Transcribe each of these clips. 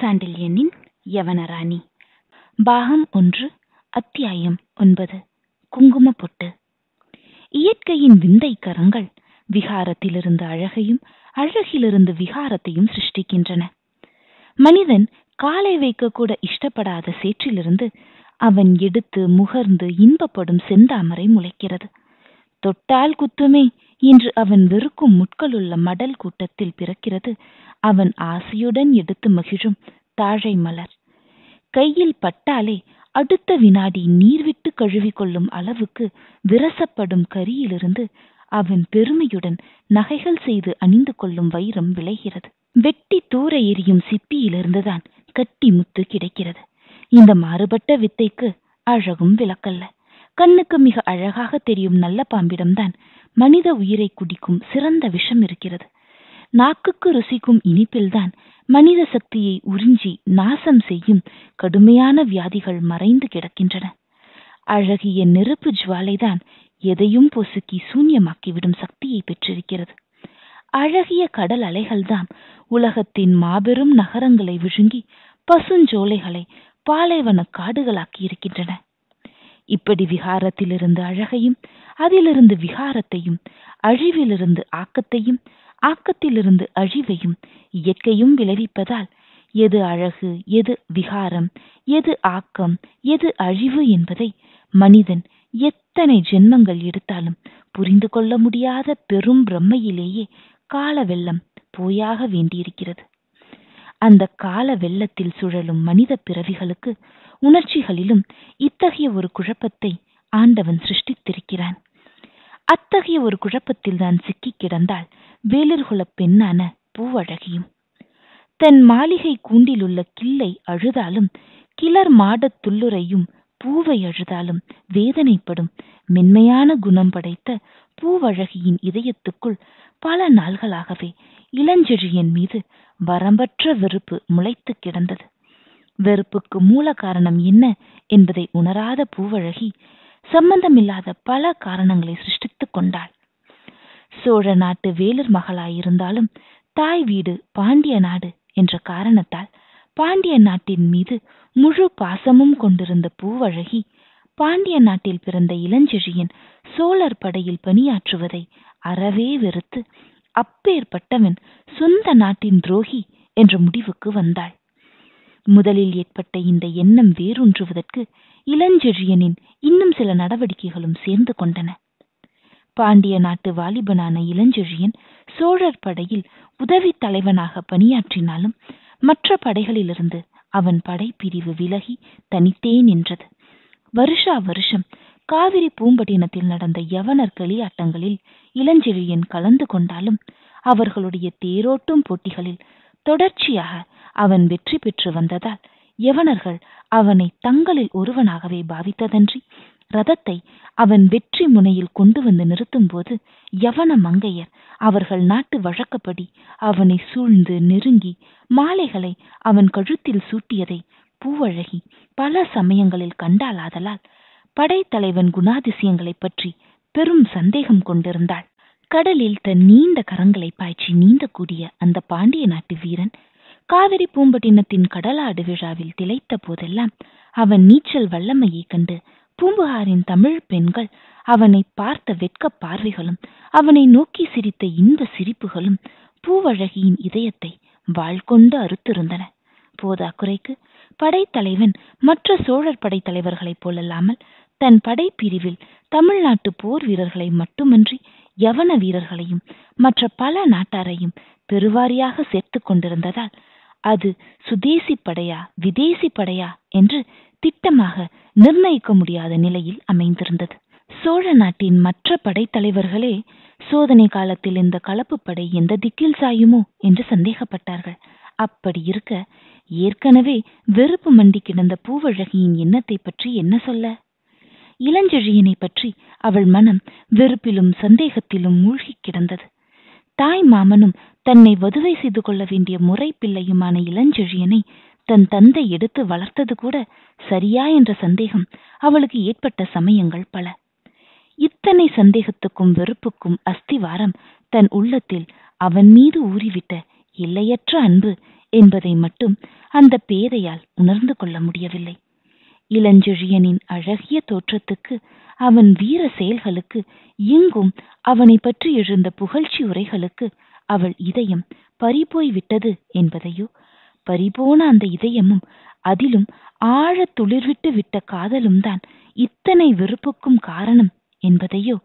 சாண்டில்யனின் யவனராணி பாகம் ஒன்று அத்தியாயம் ஒன்பது குங்கும பொட்டு இயற்கையின் விந்தை கரங்கள் விகாரத்திலிருந்து அழகையும் அழகிலிருந்து விகாரத்தையும் சிருஷ்டிக்கின்றன மனிதன் காலை வைக்க கூட இஷ்டப்படாத சேற்றிலிருந்து அவன் எடுத்து முகர்ந்து இன்பப்படும் செந்தாமரை முளைக்கிறது தொட்டால் குத்துமே இன்று அவன் வெறுக்கும் முட்களுள்ள மடல் கூட்டத்தில் பிறக்கிறது அவன் ஆசையுடன் எடுத்து மகிழும் தாழை மலர் கையில் பட்டாலே அடுத்த வினாடி நீர்விட்டு கழுவி கொள்ளும் அளவுக்கு விரசப்படும் கரியிலிருந்து அவன் பெருமையுடன் நகைகள் செய்து அணிந்து கொள்ளும் வைரம் விளைகிறது வெட்டி தூர எரியும் சிப்பியிலிருந்துதான் கட்டி முத்து கிடைக்கிறது இந்த மாறுபட்ட வித்தைக்கு அழகும் விளக்கல்ல கண்ணுக்கு மிக அழகாக தெரியும் நல்ல பாம்பிடம்தான் மனித உயிரை குடிக்கும் சிறந்த விஷம் இருக்கிறது நாக்குக்கு ருசிக்கும் இனிப்பில்தான் மனித சக்தியை உறிஞ்சி நாசம் செய்யும் கடுமையான வியாதிகள் மறைந்து கிடக்கின்றன அழகிய நெருப்பு ஜுவாலைதான் எதையும் பொசுக்கி சூன்யமாக்கிவிடும் சக்தியை பெற்றிருக்கிறது அழகிய கடல் அலைகள்தான் உலகத்தின் மாபெரும் நகரங்களை விழுங்கி பசுஞ்சோலைகளை பாலைவன காடுகளாக்கி இருக்கின்றன இப்படி விகாரத்திலிருந்து அழகையும் அதிலிருந்து விகாரத்தையும் அழிவிலிருந்து ஆக்கத்தையும் ஆக்கத்திலிருந்து அழிவையும் இயற்கையும் விளைவிப்பதால் எது அழகு எது விகாரம் எது ஆக்கம் எது அழிவு என்பதை மனிதன் எத்தனை ஜென்மங்கள் எடுத்தாலும் புரிந்து கொள்ள முடியாத பெரும் பிரம்மையிலேயே கால வெள்ளம் போயாக வேண்டியிருக்கிறது அந்த கால வெள்ளத்தில் சுழலும் மனித பிறவிகளுக்கு உணர்ச்சிகளிலும் இத்தகைய ஒரு குழப்பத்தை ஆண்டவன் சிருஷ்டித்திருக்கிறான் அத்தகைய ஒரு குழப்பத்தில் தான் சிக்கி கிடந்தால் வேலிற்குல பெண்ணான பூவழகியும் தன் மாளிகை கூண்டிலுள்ள கிள்ளை அழுதாலும் கிளர் மாடத் துள்ளுரையும் பூவை அழுதாலும் வேதனைப்படும் மென்மையான குணம் படைத்த பூவழகியின் இதயத்துக்குள் பல நாள்களாகவே இளஞ்செழியன் மீது வரம்பற்ற வெறுப்பு முளைத்து கிடந்தது வெறுப்புக்கு மூல காரணம் என்ன என்பதை உணராத பூவழகி சம்பந்தமில்லாத பல காரணங்களை சிருஷ்டித்துக் கொண்டாள் சோழ நாட்டு வேலூர் மகளாயிருந்தாலும் தாய் வீடு பாண்டிய நாடு என்ற காரணத்தால் பாண்டிய நாட்டின் மீது முழு பாசமும் கொண்டிருந்த பூவழகி பாண்டிய நாட்டில் பிறந்த இளஞ்செழியன் சோழர் படையில் பணியாற்றுவதை அறவே வெறுத்து அப்பேற்பட்டவன் சொந்த நாட்டின் துரோகி என்ற முடிவுக்கு வந்தாள் முதலில் ஏற்பட்ட இந்த எண்ணம் வேறுன்றுவதற்கு இளஞ்செழியனின் இன்னும் சில நடவடிக்கைகளும் சேர்ந்து கொண்டன பாண்டிய நாட்டு வாலிபனான இளஞ்செழியன் சோழர் படையில் உதவி தலைவனாக பணியாற்றினாலும் மற்ற படைகளிலிருந்து அவன் படைப்பிரிவு விலகி தனித்தே நின்றது வருஷா வருஷம் காவிரி பூம்பட்டினத்தில் நடந்த யவனர் களியாட்டங்களில் இளஞ்செழியன் கலந்து கொண்டாலும் அவர்களுடைய தேரோட்டும் போட்டிகளில் தொடர்ச்சியாக அவன் வெற்றி பெற்று வந்ததால் யவனர்கள் அவனை தங்களில் ஒருவனாகவே பாவித்ததன்றி ரதத்தை அவன் வெற்றி முனையில் கொண்டு வந்து நிறுத்தும்போது யவன மங்கையர் அவர்கள் நாட்டு வழக்கப்படி அவனை சூழ்ந்து நெருங்கி மாலைகளை அவன் கழுத்தில் சூட்டியதை பூவழகி பல சமயங்களில் கண்டாலாதலால் படைத்தலைவன் குணாதிசயங்களைப் பற்றி பெரும் சந்தேகம் கொண்டிருந்தாள் கடலில் தன் நீண்ட கரங்களை பாய்ச்சி நீந்தக்கூடிய அந்த பாண்டிய நாட்டு வீரன் காவிரி பூம்பட்டினத்தின் கடலாடு விழாவில் திளைத்த போதெல்லாம் அவன் நீச்சல் வல்லமையைக் கண்டு பூம்புகாரின் தமிழ் பெண்கள் அவனை பார்த்த வெட்க பார்வைகளும் அவனை நோக்கி சிரித்த இன்ப சிரிப்புகளும் பூவழகியின் இதயத்தை வாழ்கொண்டு அறுத்திருந்தன குறைக்கு படைத்தலைவன் மற்ற சோழர் படைத்தலைவர்களைப் போலல்லாமல் தன் படைப்பிரிவில் தமிழ்நாட்டு போர் வீரர்களை மட்டுமன்றி யவன வீரர்களையும் மற்ற பல நாட்டாரையும் பெருவாரியாக சேர்த்து கொண்டிருந்ததால் அது சுதேசி படையா விதேசி படையா என்று திட்டமாக நிர்ணயிக்க முடியாத நிலையில் அமைந்திருந்தது சோழ நாட்டின் மற்ற படைத்தலைவர்களே சோதனை காலத்தில் இந்த கலப்பு படை எந்த திக்கில் சாயுமோ என்று சந்தேகப்பட்டார்கள் அப்படி இருக்க ஏற்கனவே வெறுப்பு மண்டி கிடந்த பூவழகியின் எண்ணத்தை பற்றி என்ன சொல்ல இளஞ்செழியனை பற்றி அவள் மனம் வெறுப்பிலும் சந்தேகத்திலும் மூழ்கி கிடந்தது தாய் மாமனும் தன்னை வதுவை செய்து கொள்ள வேண்டிய முறை பிள்ளையுமான இளஞ்செழியனை தன் தந்தை எடுத்து வளர்த்தது கூட சரியா என்ற சந்தேகம் அவளுக்கு ஏற்பட்ட சமயங்கள் பல இத்தனை சந்தேகத்துக்கும் வெறுப்புக்கும் அஸ்திவாரம் தன் உள்ளத்தில் அவன் மீது ஊறிவிட்ட எல்லையற்ற அன்பு என்பதை மட்டும் அந்த பேதையால் உணர்ந்து கொள்ள முடியவில்லை இளஞ்செழியனின் அழகிய தோற்றத்துக்கு அவன் வீர செயல்களுக்கு எங்கும் அவனை பற்றி எழுந்த புகழ்ச்சி உரைகளுக்கு அவள் இதயம் பறிபோய் விட்டது என்பதையோ பறிபோன அந்த இதயமும் அதிலும் ஆழ துளிர்விட்டு விட்ட காதலும் தான் இத்தனை வெறுப்புக்கும் காரணம் என்பதையோ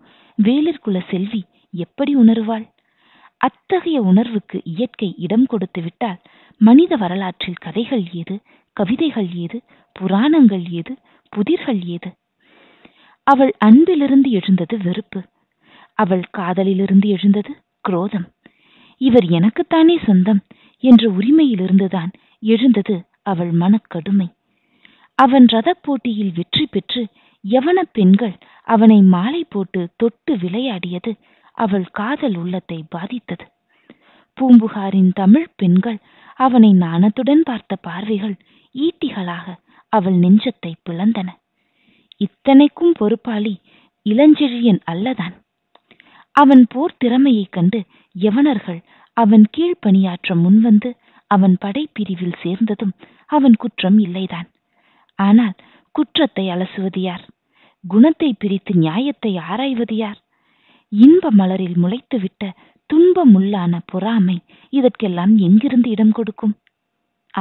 வேலிற்குல செல்வி எப்படி உணர்வாள் அத்தகைய உணர்வுக்கு இயற்கை இடம் கொடுத்து விட்டால் மனித வரலாற்றில் கதைகள் ஏது கவிதைகள் ஏது புராணங்கள் ஏது புதிர்கள் ஏது அவள் அன்பிலிருந்து எழுந்தது வெறுப்பு அவள் காதலிலிருந்து எழுந்தது குரோதம் இவர் எனக்குத்தானே சொந்தம் என்ற உரிமையிலிருந்துதான் எழுந்தது அவள் மனக்கடுமை அவன் ரத போட்டியில் வெற்றி பெற்று எவனப் பெண்கள் அவனை மாலை போட்டு தொட்டு விளையாடியது அவள் காதல் உள்ளத்தை பாதித்தது பூம்புகாரின் தமிழ் பெண்கள் அவனை நாணத்துடன் பார்த்த பார்வைகள் ஈட்டிகளாக அவள் நெஞ்சத்தை பிளந்தன இத்தனைக்கும் பொறுப்பாளி இளஞ்செழியன் அல்லதான் அவன் போர் திறமையைக் கண்டு யவனர்கள் அவன் கீழ் பணியாற்ற முன்வந்து அவன் படைப்பிரிவில் சேர்ந்ததும் அவன் குற்றம் இல்லைதான் ஆனால் குற்றத்தை அலசுவது யார் குணத்தை பிரித்து நியாயத்தை ஆராய்வது யார் இன்ப மலரில் முளைத்துவிட்ட துன்பமுள்ளான பொறாமை இதற்கெல்லாம் எங்கிருந்து இடம் கொடுக்கும்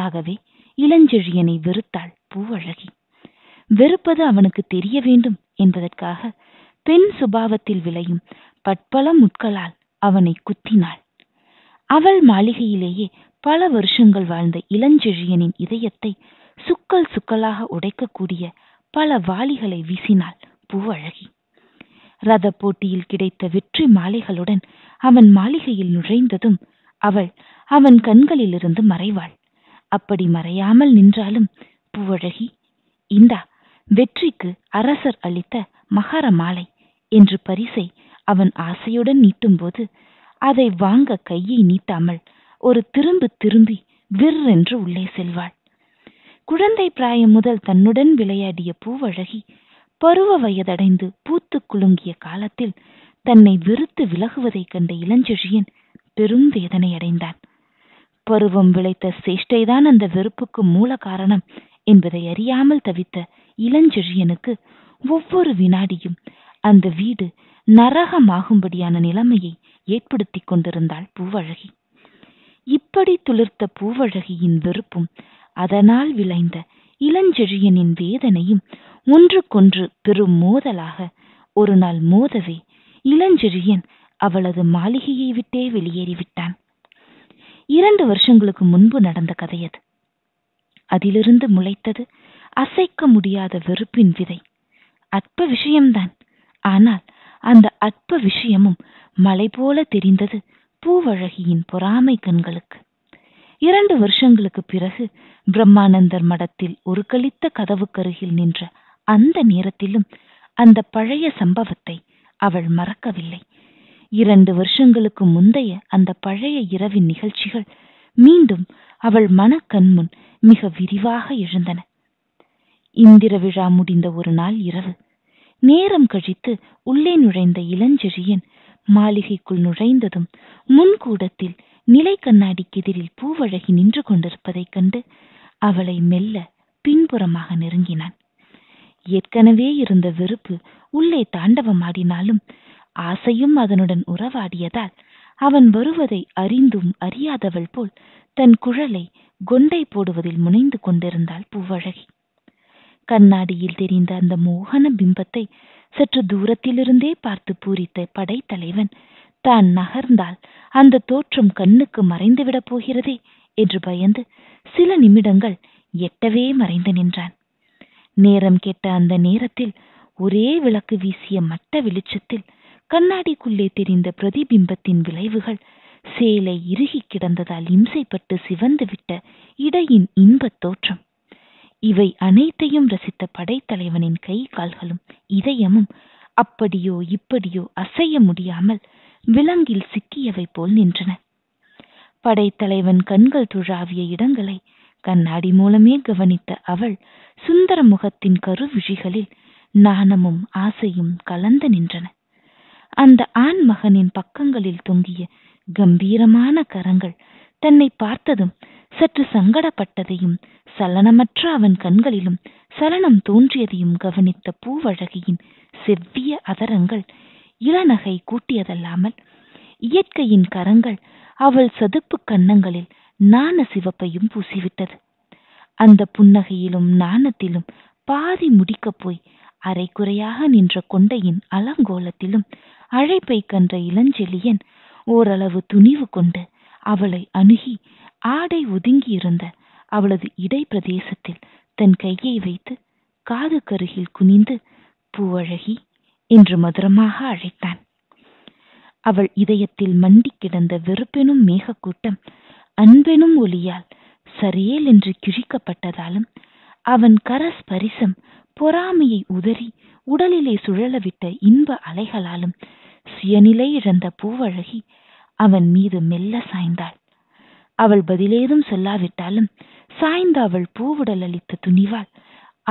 ஆகவே இளஞ்செழியனை வெறுத்தாள் பூவழகி வெறுப்பது அவனுக்கு தெரிய வேண்டும் என்பதற்காக பெண் சுபாவத்தில் விளையும் பட்பல முட்களால் அவனை குத்தினாள் அவள் மாளிகையிலேயே பல வருஷங்கள் வாழ்ந்த இளஞ்செழியனின் இதயத்தை சுக்கல் சுக்கலாக உடைக்கக்கூடிய பல வாளிகளை வீசினாள் பூவழகி ரத போட்டியில் கிடைத்த வெற்றி மாலைகளுடன் அவன் மாளிகையில் நுழைந்ததும் அவள் அவன் கண்களிலிருந்து மறைவாள் அப்படி மறையாமல் நின்றாலும் பூவழகி இந்தா வெற்றிக்கு அரசர் அளித்த மகர மாலை என்று பரிசை அவன் ஆசையுடன் நீட்டும்போது அதை வாங்க கையை நீட்டாமல் ஒரு திரும்பு திரும்பி விற்றென்று உள்ளே செல்வாள் குழந்தை பிராயம் முதல் தன்னுடன் விளையாடிய பூவழகி பருவ வயதடைந்து பூத்து குலுங்கிய காலத்தில் தன்னை வெறுத்து விலகுவதைக் கண்ட இளஞ்செழியன் பெரும் வேதனை அடைந்தான் பருவம் விளைத்த சேஷ்டைதான் அந்த வெறுப்புக்கு மூல காரணம் என்பதை அறியாமல் தவித்த இளஞ்செழியனுக்கு ஒவ்வொரு வினாடியும் அந்த வீடு நரகமாகும்படியான நிலைமையை ஏற்படுத்தி கொண்டிருந்தாள் பூவழகி இப்படி துளிர்த்த பூவழகியின் வெறுப்பும் அதனால் விளைந்த இளஞ்செழியனின் வேதனையும் ஒன்றுக்கொன்று பெரும் மோதலாக ஒரு நாள் மோதவே இளஞ்செழியன் அவளது மாளிகையை விட்டே வெளியேறிவிட்டான் இரண்டு வருஷங்களுக்கு முன்பு நடந்த கதையது அதிலிருந்து முளைத்தது அசைக்க முடியாத வெறுப்பின் விதை அற்ப விஷயம்தான் ஆனால் அந்த அற்ப விஷயமும் மலை போல தெரிந்தது பூவழகியின் பொறாமை கண்களுக்கு இரண்டு வருஷங்களுக்கு பிறகு பிரம்மானந்தர் மடத்தில் ஒரு கழித்த கதவுக்கருகில் நின்ற அந்த நேரத்திலும் அந்த பழைய சம்பவத்தை அவள் மறக்கவில்லை இரண்டு வருஷங்களுக்கு முந்தைய அந்த பழைய இரவின் நிகழ்ச்சிகள் மீண்டும் அவள் மனக்கண்முன் மிக விரிவாக எழுந்தன இந்திர விழா முடிந்த ஒரு நாள் இரவு நேரம் கழித்து உள்ளே நுழைந்த இளஞ்செழியன் மாளிகைக்குள் நுழைந்ததும் முன்கூடத்தில் நிலை கண்ணாடி எதிரில் பூவழகி நின்று கொண்டிருப்பதைக் கண்டு அவளை மெல்ல பின்புறமாக நெருங்கினான் ஏற்கனவே இருந்த வெறுப்பு உள்ளே தாண்டவமாடினாலும் ஆசையும் அதனுடன் உறவாடியதால் அவன் வருவதை அறிந்தும் அறியாதவள் போல் தன் குழலை கொண்டை போடுவதில் முனைந்து கொண்டிருந்தாள் பூவழகி கண்ணாடியில் தெரிந்த அந்த மோகன பிம்பத்தை சற்று தூரத்திலிருந்தே பார்த்து பூரித்த படைத்தலைவன் தான் நகர்ந்தால் அந்த தோற்றம் கண்ணுக்கு மறைந்துவிடப் போகிறதே என்று பயந்து சில நிமிடங்கள் எட்டவே மறைந்து நின்றான் நேரம் கெட்ட அந்த நேரத்தில் ஒரே விளக்கு வீசிய மட்ட வெளிச்சத்தில் கண்ணாடிக்குள்ளே தெரிந்த பிரதிபிம்பத்தின் விளைவுகள் சேலை இறுகி கிடந்ததால் இம்சைப்பட்டு சிவந்துவிட்ட இடையின் இன்பத் தோற்றம் இவை அனைத்தையும் ரசித்த படைத்தலைவனின் கை கால்களும் இதயமும் அப்படியோ இப்படியோ அசைய முடியாமல் விலங்கில் சிக்கியவை போல் நின்றன படைத்தலைவன் கண்கள் துழாவிய இடங்களை கண்ணாடி மூலமே கவனித்த அவள் சுந்தர முகத்தின் கருவிழிகளில் நாணமும் ஆசையும் கலந்து நின்றன அந்த ஆண் மகனின் பக்கங்களில் தொங்கிய கம்பீரமான கரங்கள் தன்னை பார்த்ததும் சற்று சங்கடப்பட்டதையும் சலனமற்ற அவன் கண்களிலும் சலனம் தோன்றியதையும் கவனித்த பூவழகியின் செவ்விய அதரங்கள் இளநகை கூட்டியதல்லாமல் இயற்கையின் கரங்கள் அவள் சதுப்பு கன்னங்களில் நாண சிவப்பையும் பூசிவிட்டது அந்த புன்னகையிலும் நாணத்திலும் பாதி முடிக்கப் போய் அரைக்குறையாக நின்ற கொண்டையின் அலங்கோலத்திலும் அழைப்பை கன்ற இளஞ்செழியன் ஓரளவு துணிவு கொண்டு அவளை அணுகி ஆடை ஒதுங்கியிருந்த அவளது இடை பிரதேசத்தில் தன் கையை வைத்து காது கருகில் குனிந்து பூவழகி என்று மதுரமாக அழைத்தான் அவள் இதயத்தில் மண்டி கிடந்த வெறுப்பெனும் மேகக்கூட்டம் அன்பெனும் ஒளியால் சரியேல் என்று கிழிக்கப்பட்டதாலும் அவன் கரஸ்பரிசம் பொறாமையை உதறி உடலிலே சுழலவிட்ட இன்ப அலைகளாலும் சுயநிலை இழந்த பூவழகி அவன் மீது மெல்ல சாய்ந்தாள் அவள் பதிலேதும் சொல்லாவிட்டாலும் சாய்ந்த அவள் பூவுடல் அளித்த துணிவால்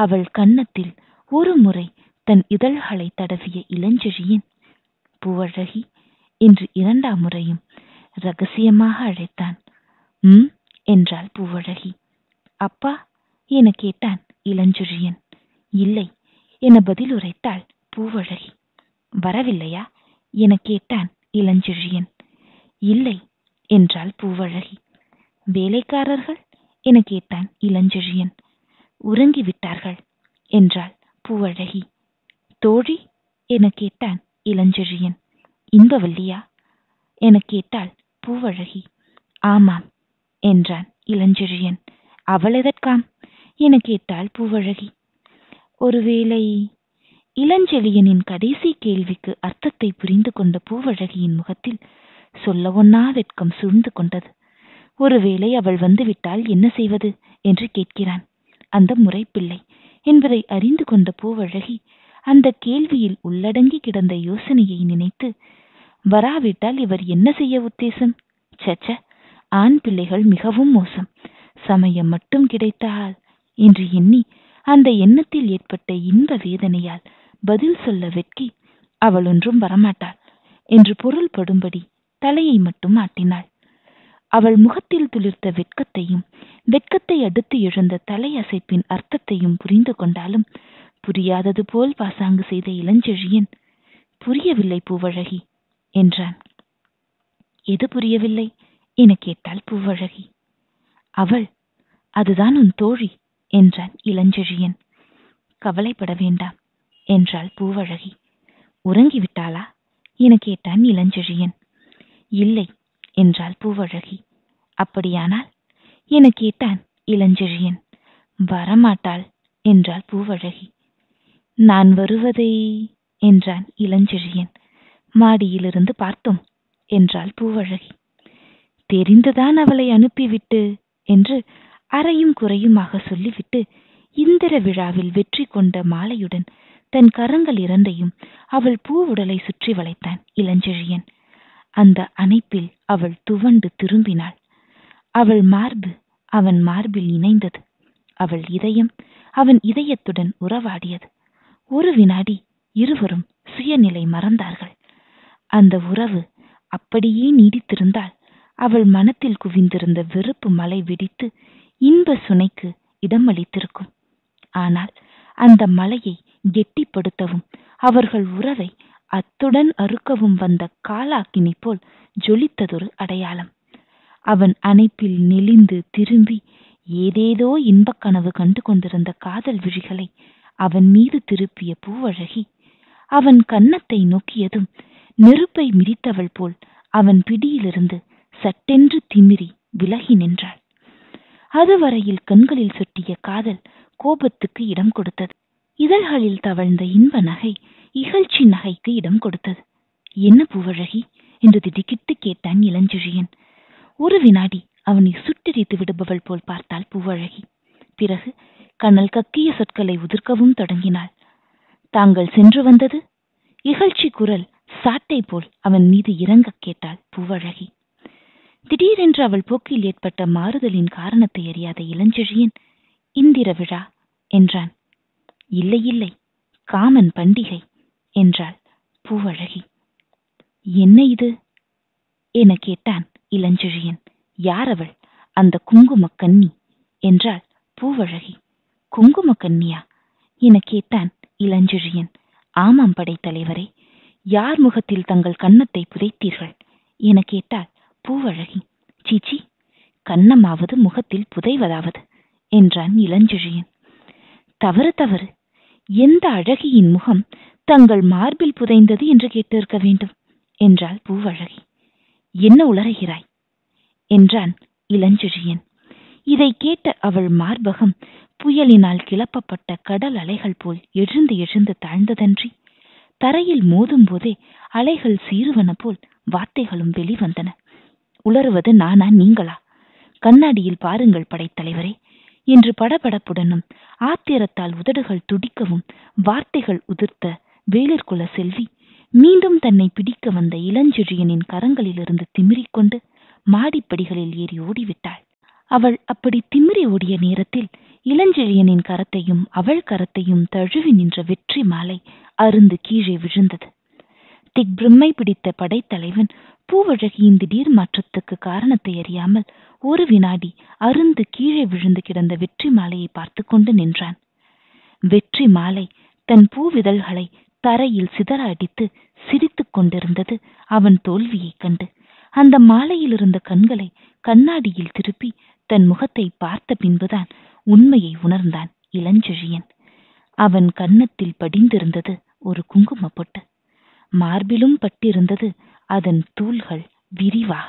அவள் கன்னத்தில் ஒரு முறை தன் இதழ்களை தடவிய இளஞ்செழியின் பூவழகி இன்று இரண்டாம் முறையும் ரகசியமாக அழைத்தான் ம் என்றாள் பூவழகி அப்பா என கேட்டான் இளஞ்சுழியன் இல்லை என பதில் உரைத்தாள் பூவழகி வரவில்லையா என கேட்டான் இளஞ்செழியன் இல்லை என்றாள் பூவழகி வேலைக்காரர்கள் என கேட்டான் இளஞ்செழியன் உறங்கி விட்டார்கள் என்றாள் பூவழகி தோழி என கேட்டான் இளஞ்செழியன் இன்பவல்லியா என கேட்டாள் பூவழகி ஆமாம் என்றான் இளஞ்செழியன் அவள் எதற்காம் என கேட்டாள் பூவழகி ஒருவேளை இளஞ்செழியனின் கடைசி கேள்விக்கு அர்த்தத்தை புரிந்து கொண்ட பூவழகியின் முகத்தில் சொல்ல ஒன்னா வெட்கம் சூழ்ந்து கொண்டது ஒருவேளை அவள் வந்துவிட்டால் என்ன செய்வது என்று கேட்கிறான் அந்த முறைப்பிள்ளை என்பதை அறிந்து கொண்ட பூவழகி அந்த கேள்வியில் உள்ளடங்கி கிடந்த யோசனையை நினைத்து வராவிட்டால் இவர் என்ன செய்ய உத்தேசம் சச்ச ஆண் பிள்ளைகள் மிகவும் மோசம் சமயம் மட்டும் கிடைத்தால் என்று எண்ணி அந்த எண்ணத்தில் ஏற்பட்ட இன்ப வேதனையால் பதில் சொல்ல வெட்கி அவள் ஒன்றும் வரமாட்டாள் என்று பொருள்படும்படி தலையை மட்டும் ஆட்டினாள் அவள் முகத்தில் துளிர்த்த வெட்கத்தையும் வெட்கத்தை அடுத்து எழுந்த தலையசைப்பின் அர்த்தத்தையும் புரிந்து கொண்டாலும் புரியாதது போல் பாசாங்கு செய்த இளஞ்செழியன் புரியவில்லை பூவழகி என்றான் எது புரியவில்லை என கேட்டாள் பூவழகி அவள் அதுதான் உன் தோழி என்றான் இளஞ்செழியன் கவலைப்பட வேண்டாம் என்றாள் பூவழகி உறங்கிவிட்டாளா என கேட்டான் இளஞ்செழியன் இல்லை என்றாள் பூவழகி அப்படியானால் என கேட்டான் இளஞ்செழியன் வரமாட்டாள் என்றாள் பூவழகி நான் வருவதை என்றான் இளஞ்செழியன் மாடியிலிருந்து பார்த்தோம் என்றாள் பூவழகி தெரிந்துதான் அவளை அனுப்பிவிட்டு என்று அறையும் குறையுமாக சொல்லிவிட்டு இந்திர விழாவில் வெற்றி கொண்ட மாலையுடன் தன் கரங்கள் இரண்டையும் அவள் பூவுடலை சுற்றி வளைத்தான் இளஞ்செழியன் அந்த அணைப்பில் அவள் துவண்டு திரும்பினாள் அவள் மார்பு அவன் மார்பில் இணைந்தது அவள் இதயம் அவன் இதயத்துடன் உறவாடியது ஒரு வினாடி இருவரும் சுயநிலை மறந்தார்கள் அந்த உறவு அப்படியே நீடித்திருந்தால் அவள் மனத்தில் குவிந்திருந்த வெறுப்பு மலை வெடித்து இன்ப சுனைக்கு இடமளித்திருக்கும் ஆனால் அந்த மலையை கெட்டிப்படுத்தவும் அவர்கள் உறவை அத்துடன் அறுக்கவும் வந்த காலாக்கினை போல் ஜொலித்ததொரு அடையாளம் அவன் அணைப்பில் நெளிந்து திரும்பி ஏதேதோ இன்பக் கனவு கண்டு கொண்டிருந்த காதல் விழிகளை அவன் மீது திருப்பிய பூவழகி அவன் கன்னத்தை நோக்கியதும் நெருப்பை மிதித்தவள் போல் அவன் பிடியிலிருந்து சட்டென்று திமிரி விலகி நின்றாள் அதுவரையில் கண்களில் சுட்டிய காதல் கோபத்துக்கு இடம் கொடுத்தது இதழ்களில் தவழ்ந்த இன்ப நகை இகழ்ச்சி நகைக்கு இடம் கொடுத்தது என்ன பூவழகி என்று திடுக்கிட்டு கேட்டான் இளஞ்சுழியன் ஒரு வினாடி அவனை சுட்டிரித்து விடுபவள் போல் பார்த்தாள் பூவழகி பிறகு கண்ணல் கக்கிய சொற்களை உதிர்க்கவும் தொடங்கினாள் தாங்கள் சென்று வந்தது இகழ்ச்சி குரல் சாட்டை போல் அவன் மீது இறங்க கேட்டாள் பூவழகி திடீரென்று அவள் போக்கில் ஏற்பட்ட மாறுதலின் காரணத்தை அறியாத இளஞ்செழியன் இந்திர விழா என்றான் இல்லை இல்லை காமன் பண்டிகை என்றாள் பூவழகி என்ன இது என கேட்டான் இளஞ்செழியன் யார் அவள் அந்த குங்கும கன்னி என்றாள் பூவழகி குங்கும கன்னியா என கேட்டான் இளஞ்செழியன் ஆமாம் படைத்தலைவரே யார் முகத்தில் தங்கள் கன்னத்தை புதைத்தீர்கள் என கேட்டாள் பூவழகி சீச்சி கன்னமாவது முகத்தில் புதைவதாவது என்றான் இளஞ்செழியன் தவறு தவறு எந்த அழகியின் முகம் தங்கள் மார்பில் புதைந்தது என்று கேட்டிருக்க வேண்டும் என்றாள் பூவழகி என்ன உளறுகிறாய் என்றான் இளஞ்சிழியன் இதை கேட்ட அவள் மார்பகம் புயலினால் கிளப்பப்பட்ட கடல் அலைகள் போல் எழுந்து எழுந்து தாழ்ந்ததன்றி தரையில் மோதும் போதே அலைகள் சீருவன போல் வார்த்தைகளும் வெளிவந்தன உளறுவது நானா நீங்களா கண்ணாடியில் பாருங்கள் படைத்தலைவரே என்று படபடப்புடனும் ஆத்திரத்தால் உதடுகள் துடிக்கவும் வார்த்தைகள் உதிர்த்த வேலிற்குல செல்வி மீண்டும் தன்னை பிடிக்க வந்த இளஞ்சிழியனின் கரங்களிலிருந்து திமிரிக்கொண்டு மாடிப்படிகளில் ஏறி ஓடிவிட்டாள் அவள் அப்படி திமிரி ஓடிய நேரத்தில் இளஞ்செழியனின் கரத்தையும் அவள் கரத்தையும் தழுவி நின்ற வெற்றி மாலை அருந்து கீழே விழுந்தது பிரம்மை பிடித்த படைத்தலைவன் பூவழகியின் திடீர் மாற்றத்துக்கு காரணத்தை அறியாமல் ஒரு வினாடி அருந்து கீழே விழுந்து கிடந்த வெற்றி மாலையை பார்த்து கொண்டு நின்றான் வெற்றி மாலை தன் பூவிதழ்களை தரையில் சிதற அடித்து சிரித்துக் கொண்டிருந்தது அவன் தோல்வியைக் கண்டு அந்த மாலையில் இருந்த கண்களை கண்ணாடியில் திருப்பி தன் முகத்தை பார்த்த பின்புதான் உண்மையை உணர்ந்தான் இளஞ்செழியன் அவன் கன்னத்தில் படிந்திருந்தது ஒரு குங்கும பொட்டு மார்பிலும் பட்டிருந்தது அதன் தூள்கள் விரிவாக